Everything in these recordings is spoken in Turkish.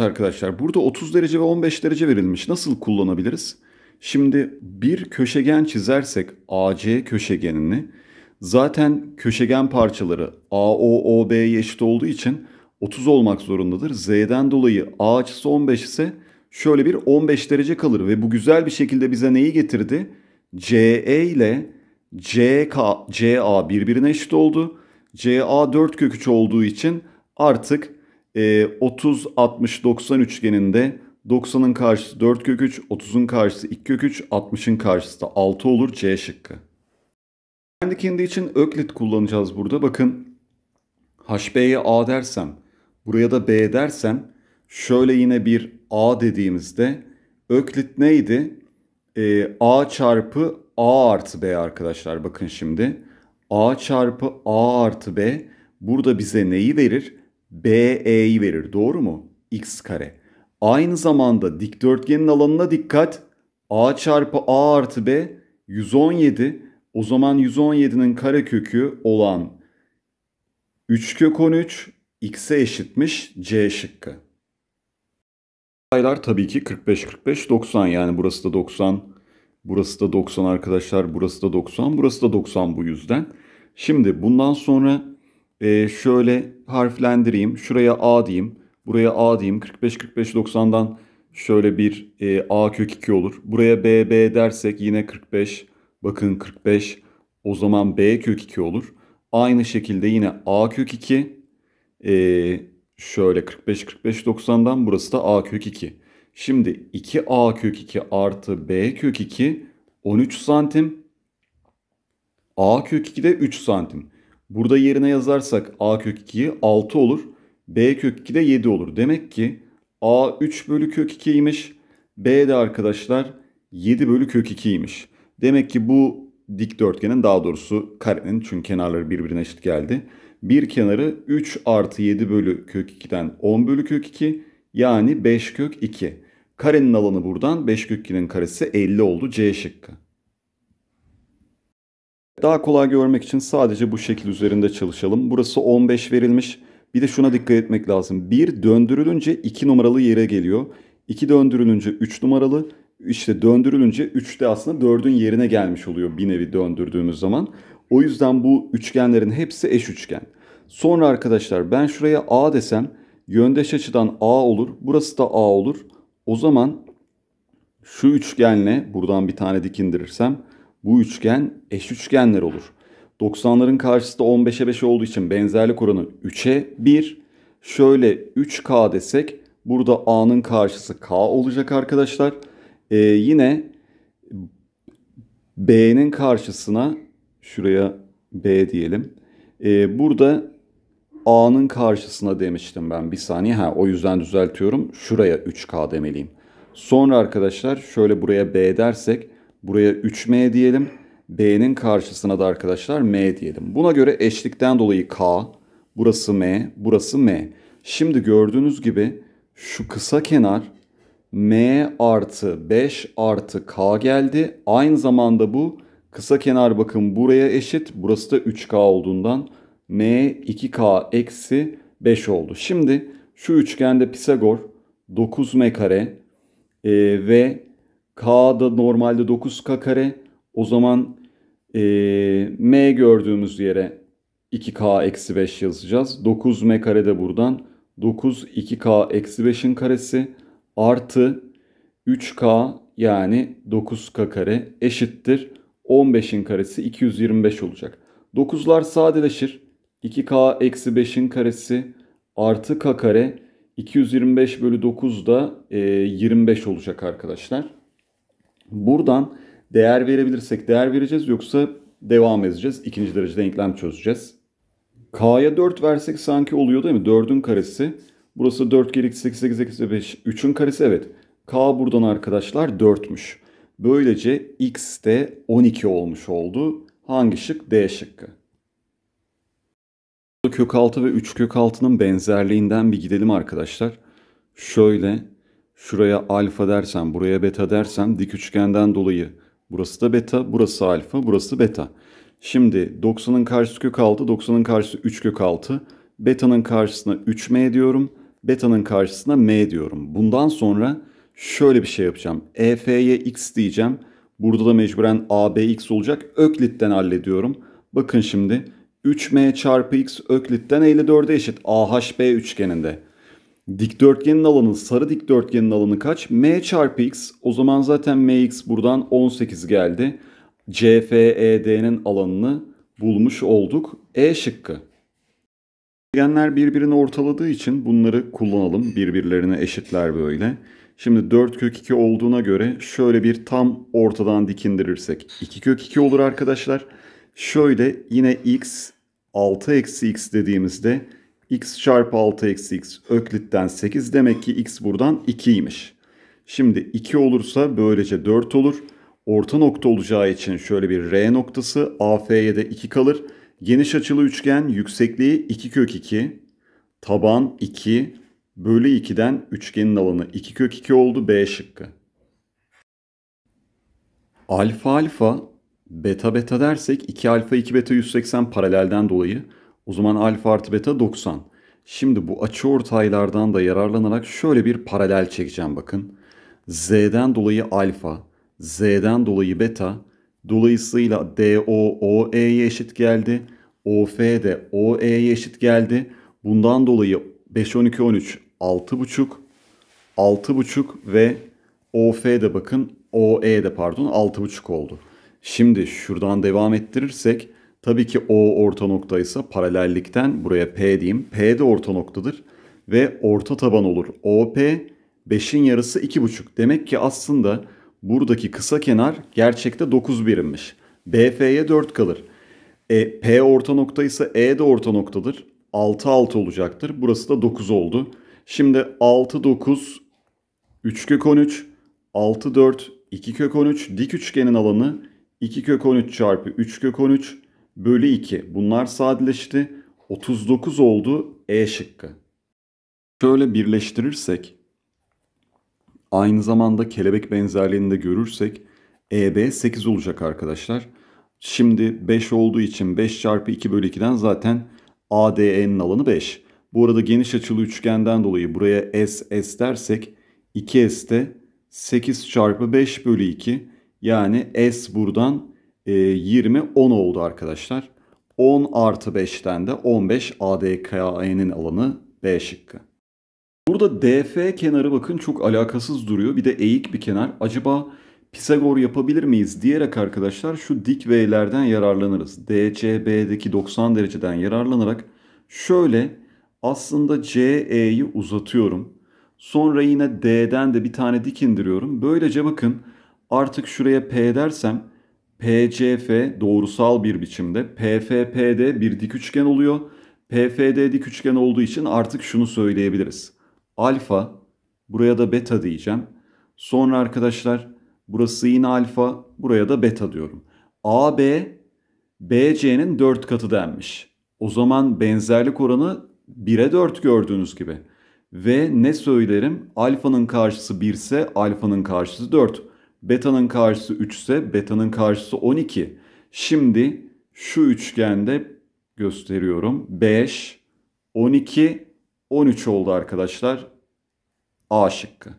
arkadaşlar burada 30 derece ve 15 derece verilmiş. Nasıl kullanabiliriz? Şimdi bir köşegen çizersek AC köşegenini zaten köşegen parçaları AOOB'ye eşit olduğu için 30 olmak zorundadır. Z'den dolayı A açısı 15 ise şöyle bir 15 derece kalır ve bu güzel bir şekilde bize neyi getirdi? CE ile CK, CA birbirine eşit oldu. CA 4 köküç olduğu için artık 30, 60, 90 üçgeninde 90'ın karşısı 4 kök 3, 30'un karşısı 2 kök 3, 60'ın karşısı da 6 olur C şıkkı. Kendi kendi için öklit kullanacağız burada. Bakın HB'ye A dersem, buraya da B dersem şöyle yine bir A dediğimizde öklit neydi? Ee, A çarpı A artı B arkadaşlar bakın şimdi. A çarpı A artı B burada bize neyi verir? BE'yi verir. Doğru mu? X kare. Aynı zamanda dikdörtgenin alanına dikkat. A çarpı A artı B 117. O zaman 117'nin karekökü olan 3 kök 13 x'e eşitmiş C şıkkı. Sayılar tabii ki 45, 45, 90 yani burası da 90, burası da 90 arkadaşlar, burası da 90, burası da 90 bu yüzden. Şimdi bundan sonra e, şöyle harflendireyim. Şuraya A diyeyim. Buraya A diyeyim. 45-45-90'dan şöyle bir e, A kök 2 olur. Buraya B, B dersek yine 45. Bakın 45. O zaman B kök 2 olur. Aynı şekilde yine A kök 2. E, ee, şöyle 45-45-90'dan burası da A kök 2. Şimdi 2A kök 2 artı B kök 2 13 santim. A kök 2 de 3 santim. Burada yerine yazarsak a kök 2'yi 6 olur. B kök 2 de 7 olur. Demek ki a 3 bölü kök 2'ymiş. B de arkadaşlar 7 bölü kök 2'ymiş. Demek ki bu dikdörtgenin daha doğrusu karenin çünkü kenarları birbirine eşit geldi. Bir kenarı 3 artı 7 bölü kök 2'den 10 bölü kök 2 yani 5 kök 2. Karenin alanı buradan 5 kök 2'nin karesi 50 oldu C şıkkı. Daha kolay görmek için sadece bu şekil üzerinde çalışalım. Burası 15 verilmiş. Bir de şuna dikkat etmek lazım. 1 döndürülünce 2 numaralı yere geliyor. 2 döndürülünce 3 numaralı. İşte döndürülünce 3 de aslında 4'ün yerine gelmiş oluyor bir nevi döndürdüğümüz zaman. O yüzden bu üçgenlerin hepsi eş üçgen. Sonra arkadaşlar ben şuraya A desem yöndeş açıdan A olur. Burası da A olur. O zaman şu üçgenle buradan bir tane dik indirirsem bu üçgen eş üçgenler olur. 90'ların karşısında 15'e 5 olduğu için benzerlik oranı 3'e 1. Şöyle 3K desek burada A'nın karşısı K olacak arkadaşlar. Ee, yine B'nin karşısına şuraya B diyelim. Ee, burada A'nın karşısına demiştim ben bir saniye. Ha, o yüzden düzeltiyorum. Şuraya 3K demeliyim. Sonra arkadaşlar şöyle buraya B dersek Buraya 3m diyelim. B'nin karşısına da arkadaşlar m diyelim. Buna göre eşlikten dolayı k, burası m, burası m. Şimdi gördüğünüz gibi şu kısa kenar m artı 5 artı k geldi. Aynı zamanda bu kısa kenar bakın buraya eşit. Burası da 3k olduğundan m 2k eksi 5 oldu. Şimdi şu üçgende Pisagor 9m kare e, ve K da normalde 9K kare. O zaman e, M gördüğümüz yere 2K eksi 5 yazacağız. 9M kare de buradan. 9 2K eksi 5'in karesi artı 3K yani 9K kare eşittir. 15'in karesi 225 olacak. 9'lar sadeleşir. 2K eksi 5'in karesi artı K kare 225 bölü 9 da e, 25 olacak arkadaşlar. Buradan değer verebilirsek değer vereceğiz yoksa devam edeceğiz. İkinci derecede denklem çözeceğiz. K'ya 4 versek sanki oluyor değil mi? 4'ün karesi. Burası 4 kere 2, 8, 8, 8, 5. 3'ün karesi evet. K buradan arkadaşlar 4'müş. Böylece X de 12 olmuş oldu. Hangi şık? D şıkkı. Kök altı ve 3 kök altının benzerliğinden bir gidelim arkadaşlar. Şöyle şuraya alfa dersen, buraya beta dersen, dik üçgenden dolayı burası da beta, burası alfa, burası beta. Şimdi 90'ın karşısı kök 6, 90'ın karşısı 3 kök 6. Beta'nın karşısına 3m diyorum, beta'nın karşısına m diyorum. Bundan sonra şöyle bir şey yapacağım. EF'ye x diyeceğim. Burada da mecburen ABX olacak. Öklit'ten hallediyorum. Bakın şimdi 3m çarpı x Öklit'ten 54'e eşit AHB üçgeninde. Dikdörtgenin alanı, sarı dikdörtgenin alanı kaç? M çarpı x. O zaman zaten mx buradan 18 geldi. CFED'nin alanını bulmuş olduk. E şıkkı. Genler birbirini ortaladığı için bunları kullanalım. Birbirlerine eşitler böyle. Şimdi 4 kök 2 olduğuna göre şöyle bir tam ortadan dikindirirsek 2 kök 2 olur arkadaşlar. Şöyle yine x 6 eksi x dediğimizde x çarpı 6 eksi x öklitten 8 demek ki x buradan 2'ymiş. Şimdi 2 olursa böylece 4 olur. Orta nokta olacağı için şöyle bir R noktası AF'ye de 2 kalır. Geniş açılı üçgen yüksekliği 2 kök 2. Taban 2 bölü 2'den üçgenin alanı 2 kök 2 oldu B şıkkı. Alfa alfa beta beta dersek 2 alfa 2 beta 180 paralelden dolayı o zaman alfa artı beta 90. Şimdi bu açı ortaylardan da yararlanarak şöyle bir paralel çekeceğim bakın. Z'den dolayı alfa, Z'den dolayı beta, dolayısıyla DO OE'ye eşit geldi. OF de OE'ye eşit geldi. Bundan dolayı 5 12 13 6,5 6,5 ve OF de bakın OE de pardon 6,5 oldu. Şimdi şuradan devam ettirirsek Tabii ki O orta noktaysa paralellikten buraya P diyeyim. P de orta noktadır ve orta taban olur. OP 5'in yarısı 2,5. Demek ki aslında buradaki kısa kenar gerçekte 9 birimmiş. BF'ye 4 kalır. E, P orta noktaysa E de orta noktadır. 6 6 olacaktır. Burası da 9 oldu. Şimdi 6 9 3 kök 13 6 4 2 kök 13 dik üçgenin alanı 2 kök 13 çarpı 3 kök 13 bölü 2. Bunlar sadeleşti. 39 oldu E şıkkı. Şöyle birleştirirsek aynı zamanda kelebek benzerliğini de görürsek EB 8 olacak arkadaşlar. Şimdi 5 olduğu için 5 çarpı 2 bölü 2'den zaten ADE'nin alanı 5. Bu arada geniş açılı üçgenden dolayı buraya S S dersek 2 S de 8 çarpı 5 bölü 2 yani S buradan 20 ee, 10 oldu arkadaşlar. 10 artı 5'ten de 15 ADKA'nın alanı B şıkkı. Burada DF kenarı bakın çok alakasız duruyor. Bir de eğik bir kenar. Acaba Pisagor yapabilir miyiz diyerek arkadaşlar şu dik V'lerden yararlanırız. DCB'deki 90 dereceden yararlanarak şöyle aslında CE'yi uzatıyorum. Sonra yine D'den de bir tane dik indiriyorum. Böylece bakın artık şuraya P dersem PCF doğrusal bir biçimde. PFP'de bir dik üçgen oluyor. PFD dik üçgen olduğu için artık şunu söyleyebiliriz. Alfa, buraya da beta diyeceğim. Sonra arkadaşlar burası yine alfa, buraya da beta diyorum. AB, BC'nin 4 katı denmiş. O zaman benzerlik oranı 1'e 4 gördüğünüz gibi. Ve ne söylerim? Alfanın karşısı 1 ise alfanın karşısı 4. Beta'nın karşısı 3 ise beta'nın karşısı 12. Şimdi şu üçgende gösteriyorum. 5, 12, 13 oldu arkadaşlar. A şıkkı.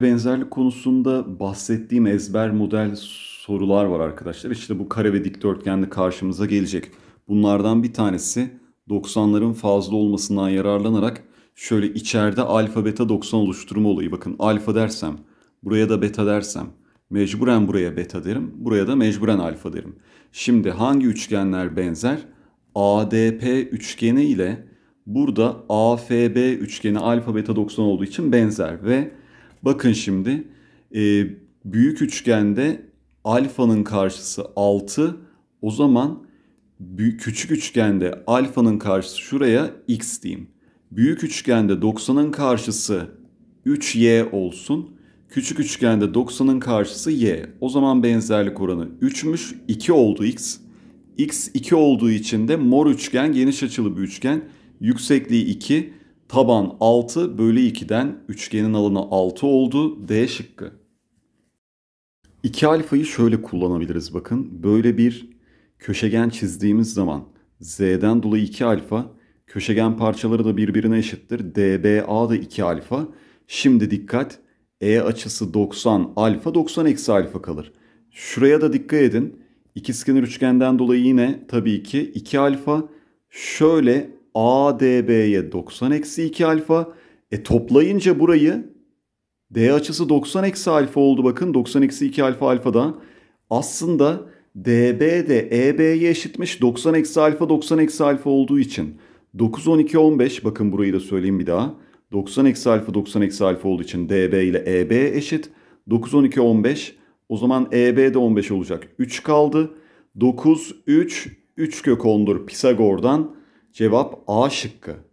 Benzerlik konusunda bahsettiğim ezber model sorular var arkadaşlar. İşte bu kare ve dikdörtgen de karşımıza gelecek. Bunlardan bir tanesi 90'ların fazla olmasından yararlanarak şöyle içeride alfa beta 90 oluşturma olayı. Bakın alfa dersem Buraya da beta dersem mecburen buraya beta derim. Buraya da mecburen alfa derim. Şimdi hangi üçgenler benzer? ADP üçgeni ile burada AFB üçgeni alfa beta 90 olduğu için benzer ve bakın şimdi e, büyük üçgende alfanın karşısı 6 o zaman küçük üçgende alfanın karşısı şuraya x diyeyim. Büyük üçgende 90'ın karşısı 3y olsun. Küçük üçgende 90'ın karşısı y. O zaman benzerlik oranı 3'müş. 2 oldu x. x 2 olduğu için de mor üçgen geniş açılı bir üçgen. Yüksekliği 2. Taban 6 bölü 2'den üçgenin alanı 6 oldu. D şıkkı. 2 alfayı şöyle kullanabiliriz bakın. Böyle bir köşegen çizdiğimiz zaman z'den dolayı 2 alfa köşegen parçaları da birbirine eşittir. dba da 2 alfa. Şimdi dikkat e açısı 90 alfa 90 eksi alfa kalır. Şuraya da dikkat edin. İkizkenar üçgenden dolayı yine tabii ki 2 alfa şöyle ADB'ye 90 eksi 2 alfa. E toplayınca burayı D açısı 90 eksi alfa oldu bakın. 90 eksi 2 alfa alfa da Aslında DB de EB'ye eşitmiş 90 eksi alfa 90 eksi alfa olduğu için. 9, 12, 15 bakın burayı da söyleyeyim bir daha. 90 eksi alfa 90 eksi alfa olduğu için db ile eb eşit. 9 12 15 o zaman eb de 15 olacak. 3 kaldı. 9 3 3 kök 10'dur Pisagor'dan. Cevap A şıkkı.